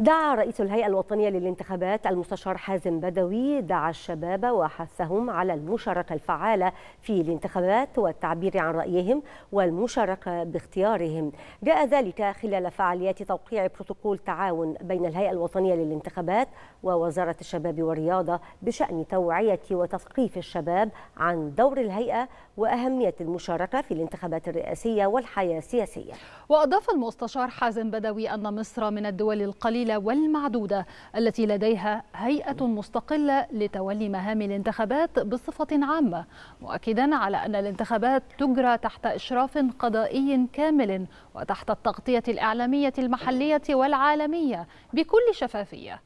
دعا رئيس الهيئة الوطنية للانتخابات المستشار حازم بدوي دعا الشباب وحثهم على المشاركة الفعالة في الانتخابات والتعبير عن رأيهم والمشاركة باختيارهم جاء ذلك خلال فعاليات توقيع بروتوكول تعاون بين الهيئة الوطنية للانتخابات ووزارة الشباب والرياضة بشأن توعية وتثقيف الشباب عن دور الهيئة وأهمية المشاركة في الانتخابات الرئاسية والحياة السياسية وأضاف المستشار حازم بدوي أن مصر من الدول القليلة القليلة والمعدودة التي لديها هيئة مستقلة لتولي مهام الانتخابات بصفة عامة مؤكدا على أن الانتخابات تجرى تحت إشراف قضائي كامل وتحت التغطية الإعلامية المحلية والعالمية بكل شفافية